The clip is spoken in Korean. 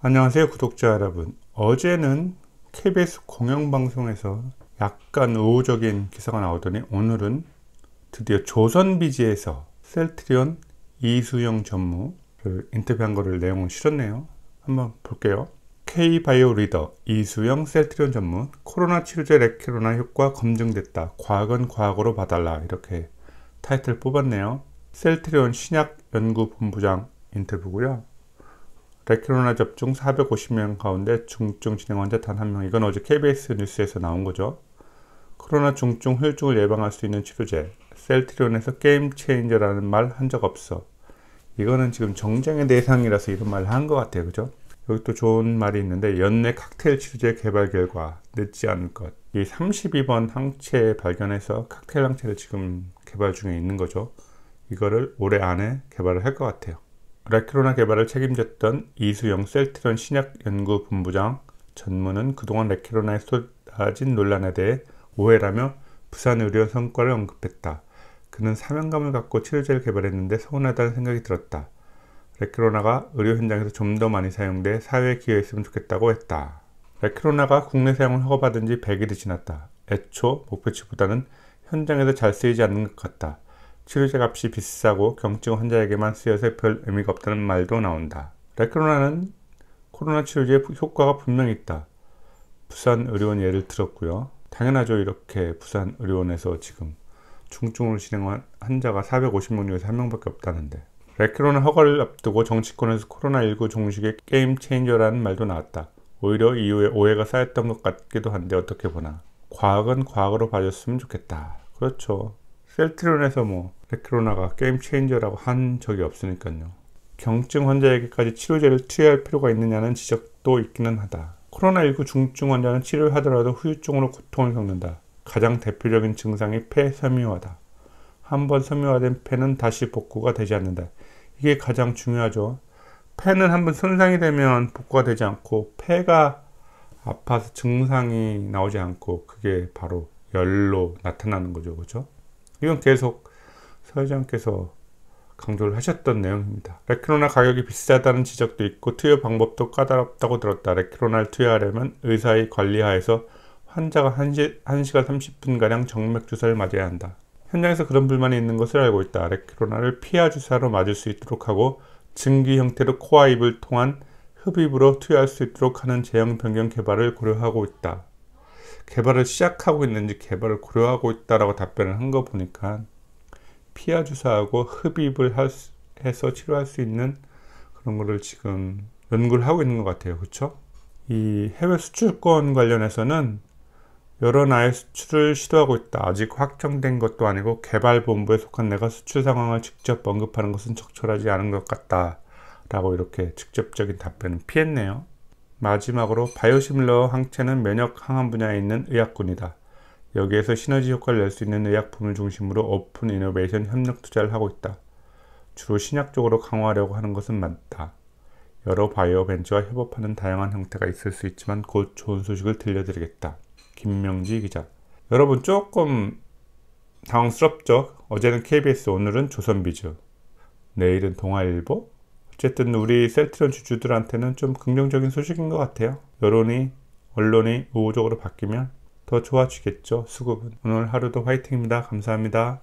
안녕하세요 구독자 여러분 어제는 KBS 공영방송에서 약간 우호적인 기사가 나오더니 오늘은 드디어 조선비지에서 셀트리온 이수영 전무를 그 인터뷰한 거를 내용을 실었네요 한번 볼게요 K바이오 리더 이수영 셀트리온 전무 코로나 치료제 레키로나 효과 검증됐다 과학은 과학으로 봐달라 이렇게 타이틀 뽑았네요 셀트리온 신약 연구본부장 인터뷰고요 백코로나 접종 450명 가운데 중증 진행 환자 단 한 명. 이건 어제 KBS 뉴스에서 나온 거죠. 코로나 중증 후유증을 예방할 수 있는 치료제. 셀트리온에서 게임 체인저라는 말 한 적 없어. 이거는 지금 정쟁의 대상이라서 이런 말을 한 것 같아요. 그죠? 여기 또 좋은 말이 있는데 연내 칵테일 치료제 개발 결과 늦지 않을 것. 이 32번 항체 발견해서 칵테일 항체를 지금 개발 중에 있는 거죠. 이거를 올해 안에 개발을 할 것 같아요. 라키로나 개발을 책임졌던 이수영 셀트론 신약연구본부장 전무는 그동안 레키로나에 쏟아진 논란에 대해 오해라며 부산 의료 성과를 언급했다. 그는 사명감을 갖고 치료제를 개발했는데 서운하다는 생각이 들었다. 레키로나가 의료 현장에서 좀 더 많이 사용돼 사회에 기여했으면 좋겠다고 했다. 레키로나가 국내 사용을 허가받은 지 100일이 지났다. 애초 목표치보다는 현장에서 잘 쓰이지 않는 것 같다. 치료제 값이 비싸고 경증 환자에게만 쓰여서 별 의미가 없다는 말도 나온다. 레크로나는 코로나 치료제 효과가 분명히 있다. 부산 의료원 예를 들었고요. 당연하죠. 이렇게 부산 의료원에서 지금 중증으로 진행한 환자가 450명 중에서 1명밖에 없다는데. 레크로나 허가를 앞두고 정치권에서 코로나19 종식의 게임 체인저라는 말도 나왔다. 오히려 이후에 오해가 쌓였던 것 같기도 한데 어떻게 보나. 과학은 과학으로 봐줬으면 좋겠다. 그렇죠. 셀트론에서 뭐 레크로나가 게임 체인저라고 한 적이 없으니까요. 경증 환자에게까지 치료제를 투여할 필요가 있느냐는 지적도 있기는 하다. 코로나19 중증 환자는 치료를 하더라도 후유증으로 고통을 겪는다. 가장 대표적인 증상이 폐 섬유화다. 한번 섬유화된 폐는 다시 복구가 되지 않는다. 이게 가장 중요하죠. 폐는 한번 손상이 되면 복구가 되지 않고 폐가 아파서 증상이 나오지 않고 그게 바로 열로 나타나는 거죠. 그렇죠? 이건 계속 사회장께서 강조를 하셨던 내용입니다. 레크로나 가격이 비싸다는 지적도 있고 투여 방법도 까다롭다고 들었다. 레크로나를 투여하려면 의사의 관리하에서 환자가 1시, 1시간 30분가량 정맥 주사를 맞아야 한다. 현장에서 그런 불만이 있는 것을 알고 있다. 레크로나를 피하 주사로 맞을 수 있도록 하고 증기 형태로 코와 입을 통한 흡입으로 투여할 수 있도록 하는 제형 변경 개발을 고려하고 있다. 개발을 시작하고 있는지 개발을 고려하고 있다라고 답변을 한 거 보니까 피하 주사하고 흡입을 수, 해서 치료할 수 있는 그런 거를 지금 연구를 하고 있는 것 같아요. 그렇죠? 이 해외 수출권 관련해서는 여러 나의 수출을 시도하고 있다. 아직 확정된 것도 아니고 개발본부에 속한 내가 수출 상황을 직접 언급하는 것은 적절하지 않은 것 같다. 라고 이렇게 직접적인 답변을 피했네요. 마지막으로 바이오시밀러 항체는 면역 항암 분야에 있는 의약군이다. 여기에서 시너지 효과를 낼 수 있는 의약품을 중심으로 오픈 이노베이션 협력 투자를 하고 있다. 주로 신약 쪽으로 강화하려고 하는 것은 맞다. 여러 바이오 벤처와 협업하는 다양한 형태가 있을 수 있지만 곧 좋은 소식을 들려드리겠다. 김명지 기자. 여러분 조금 당황스럽죠? 어제는 KBS, 오늘은 조선비즈. 내일은 동아일보? 어쨌든 우리 셀트론 주주들한테는 좀 긍정적인 소식인 것 같아요. 여론이, 언론이 우호적으로 바뀌면 더 좋아지겠죠. 수급은 오늘 하루도 화이팅입니다. 감사합니다.